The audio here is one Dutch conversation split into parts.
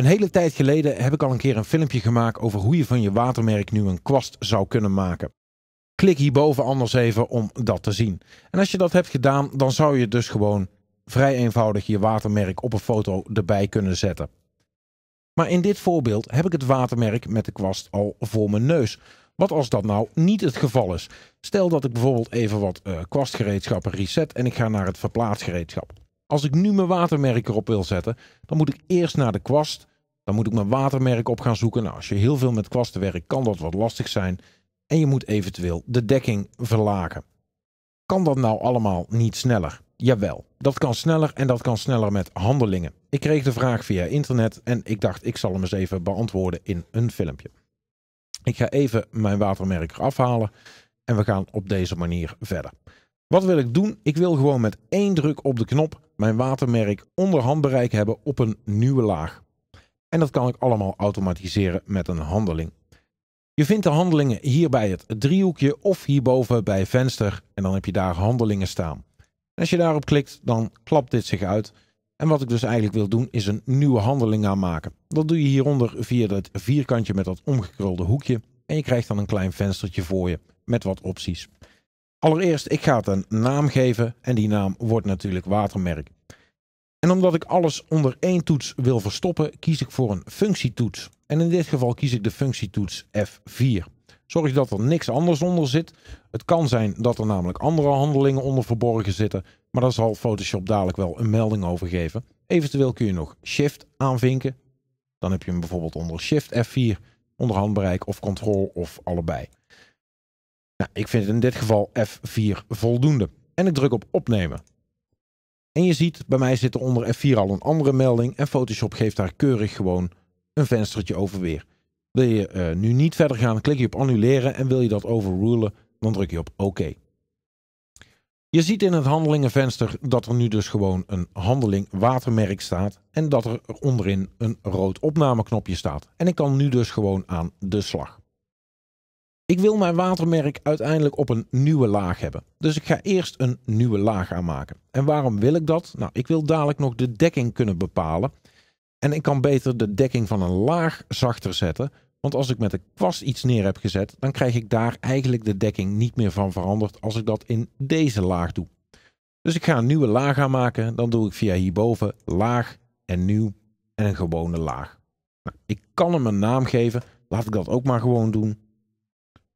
Een hele tijd geleden heb ik al een keer een filmpje gemaakt over hoe je van je watermerk nu een kwast zou kunnen maken. Klik hierboven anders even om dat te zien. En als je dat hebt gedaan, dan zou je dus gewoon vrij eenvoudig je watermerk op een foto erbij kunnen zetten. Maar in dit voorbeeld heb ik het watermerk met de kwast al voor mijn neus. Wat als dat nou niet het geval is? Stel dat ik bijvoorbeeld even wat eh, kwastgereedschappen reset en ik ga naar het verplaatsgereedschap. Als ik nu mijn watermerk erop wil zetten, dan moet ik eerst naar de kwast, dan moet ik mijn watermerk op gaan zoeken. Nou, als je heel veel met kwasten werkt, kan dat wat lastig zijn. En je moet eventueel de dekking verlagen. Kan dat nou allemaal niet sneller? Jawel, dat kan sneller en dat kan sneller met handelingen. Ik kreeg de vraag via internet en ik dacht ik zal hem eens even beantwoorden in een filmpje. Ik ga even mijn watermerk afhalen en we gaan op deze manier verder. Wat wil ik doen? Ik wil gewoon met één druk op de knop mijn watermerk onder handbereik hebben op een nieuwe laag. En dat kan ik allemaal automatiseren met een handeling. Je vindt de handelingen hier bij het driehoekje of hierboven bij venster en dan heb je daar handelingen staan. En als je daarop klikt, dan klapt dit zich uit. En wat ik dus eigenlijk wil doen, is een nieuwe handeling aanmaken. Dat doe je hieronder via dat vierkantje met dat omgekrulde hoekje. En je krijgt dan een klein venstertje voor je met wat opties. Allereerst, ik ga het een naam geven en die naam wordt natuurlijk watermerk. En omdat ik alles onder één toets wil verstoppen, kies ik voor een functietoets. En in dit geval kies ik de functietoets F4. Zorg dat er niks anders onder zit. Het kan zijn dat er namelijk andere handelingen onder verborgen zitten, maar daar zal Photoshop dadelijk wel een melding over geven. Eventueel kun je nog Shift aanvinken. Dan heb je hem bijvoorbeeld onder Shift F4, onder handbereik of Control of allebei. Nou, ik vind in dit geval F4 voldoende. En ik druk op opnemen. En je ziet, bij mij zit er onder F4 al een andere melding en Photoshop geeft daar keurig gewoon een venstertje over weer. Wil je eh, nu niet verder gaan, klik je op annuleren en wil je dat overrulen, dan druk je op OK. Je ziet in het handelingenvenster dat er nu dus gewoon een handeling watermerk staat en dat er onderin een rood opnameknopje staat. En ik kan nu dus gewoon aan de slag. Ik wil mijn watermerk uiteindelijk op een nieuwe laag hebben. Dus ik ga eerst een nieuwe laag aanmaken. En waarom wil ik dat? Nou, ik wil dadelijk nog de dekking kunnen bepalen. En ik kan beter de dekking van een laag zachter zetten. Want als ik met de kwast iets neer heb gezet, dan krijg ik daar eigenlijk de dekking niet meer van veranderd als ik dat in deze laag doe. Dus ik ga een nieuwe laag aanmaken. Dan doe ik via hierboven laag en nieuw en een gewone laag. Nou, ik kan hem een naam geven. Laat ik dat ook maar gewoon doen.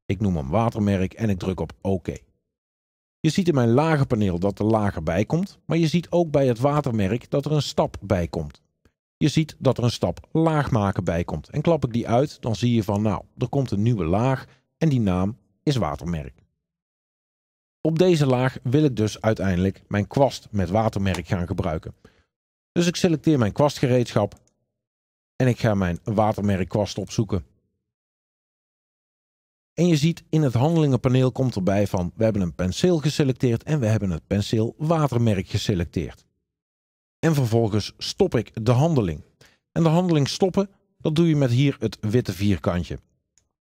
Ik noem hem watermerk en ik druk op OK. Je ziet in mijn lagerpaneel dat er lager bij komt, maar je ziet ook bij het watermerk dat er een stap bijkomt. komt. Je ziet dat er een stap laag maken bij komt. En klap ik die uit, dan zie je van nou, er komt een nieuwe laag en die naam is watermerk. Op deze laag wil ik dus uiteindelijk mijn kwast met watermerk gaan gebruiken. Dus ik selecteer mijn kwastgereedschap en ik ga mijn watermerkkwast opzoeken. En je ziet in het handelingenpaneel komt erbij van we hebben een penseel geselecteerd en we hebben het penseel watermerk geselecteerd. En vervolgens stop ik de handeling. En de handeling stoppen, dat doe je met hier het witte vierkantje.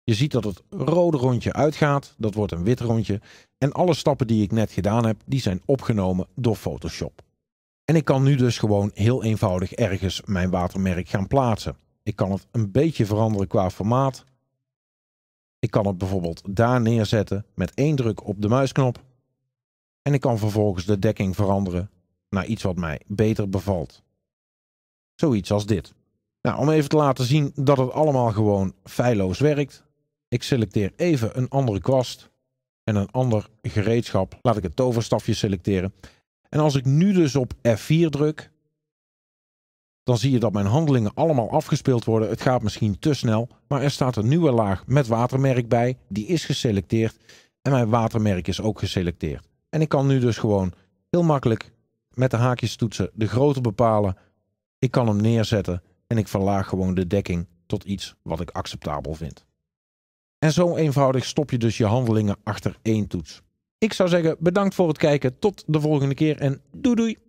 Je ziet dat het rode rondje uitgaat, dat wordt een wit rondje. En alle stappen die ik net gedaan heb, die zijn opgenomen door Photoshop. En ik kan nu dus gewoon heel eenvoudig ergens mijn watermerk gaan plaatsen. Ik kan het een beetje veranderen qua formaat, ik kan het bijvoorbeeld daar neerzetten met één druk op de muisknop. En ik kan vervolgens de dekking veranderen naar iets wat mij beter bevalt. Zoiets als dit. Nou, om even te laten zien dat het allemaal gewoon feilloos werkt. Ik selecteer even een andere kwast en een ander gereedschap. Laat ik het toverstafje selecteren. En als ik nu dus op F4 druk, dan zie je dat mijn handelingen allemaal afgespeeld worden. Het gaat misschien te snel, maar er staat een nieuwe laag met watermerk bij. Die is geselecteerd en mijn watermerk is ook geselecteerd. En ik kan nu dus gewoon heel makkelijk met de haakjes toetsen de grootte bepalen. Ik kan hem neerzetten en ik verlaag gewoon de dekking tot iets wat ik acceptabel vind. En zo eenvoudig stop je dus je handelingen achter één toets. Ik zou zeggen bedankt voor het kijken, tot de volgende keer en doei doei!